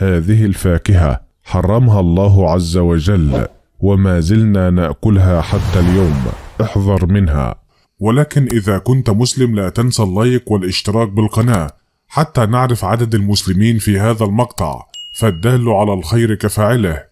هذه الفاكهه حرمها الله عز وجل وما زلنا ناكلها حتى اليوم احذر منها ولكن اذا كنت مسلم لا تنسى اللايك والاشتراك بالقناه حتى نعرف عدد المسلمين في هذا المقطع فالدال على الخير كفاعله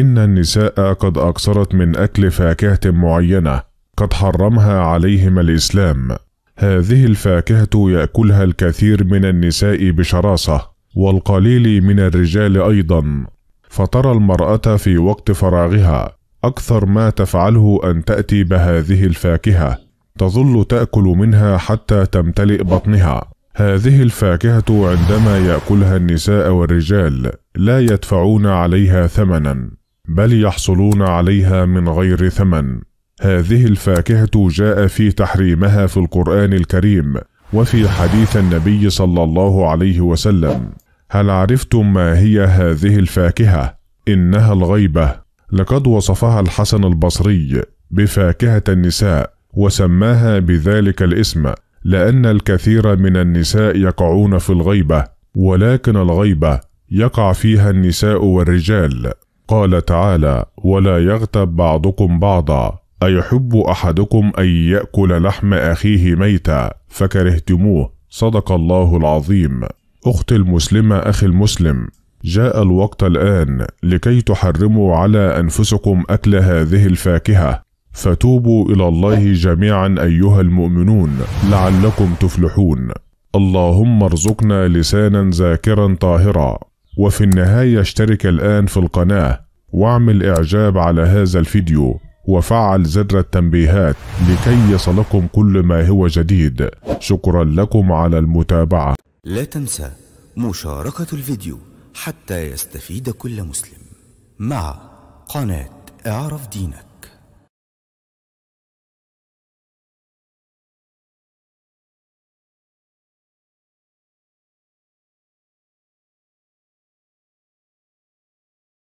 إن النساء قد أكثرت من أكل فاكهة معينة قد حرمها عليهم الإسلام هذه الفاكهة يأكلها الكثير من النساء بشراسة والقليل من الرجال أيضا فترى المرأة في وقت فراغها أكثر ما تفعله أن تأتي بهذه الفاكهة تظل تأكل منها حتى تمتلئ بطنها هذه الفاكهة عندما يأكلها النساء والرجال لا يدفعون عليها ثمنا بل يحصلون عليها من غير ثمن هذه الفاكهة جاء في تحريمها في القرآن الكريم وفي حديث النبي صلى الله عليه وسلم هل عرفتم ما هي هذه الفاكهة؟ إنها الغيبة لقد وصفها الحسن البصري بفاكهة النساء وسماها بذلك الاسم لأن الكثير من النساء يقعون في الغيبة ولكن الغيبة يقع فيها النساء والرجال قال تعالى ولا يغتب بعضكم بعضا ايحب احدكم ان ياكل لحم اخيه ميتا فكرهتموه صدق الله العظيم اختي المسلمه اخي المسلم جاء الوقت الان لكي تحرموا على انفسكم اكل هذه الفاكهه فتوبوا الى الله جميعا ايها المؤمنون لعلكم تفلحون اللهم ارزقنا لسانا ذاكرا طاهرا وفي النهاية اشترك الآن في القناة واعمل إعجاب على هذا الفيديو وفعل زر التنبيهات لكي يصلكم كل ما هو جديد شكرا لكم على المتابعة لا تنسى مشاركة الفيديو حتى يستفيد كل مسلم مع قناة اعرف دينك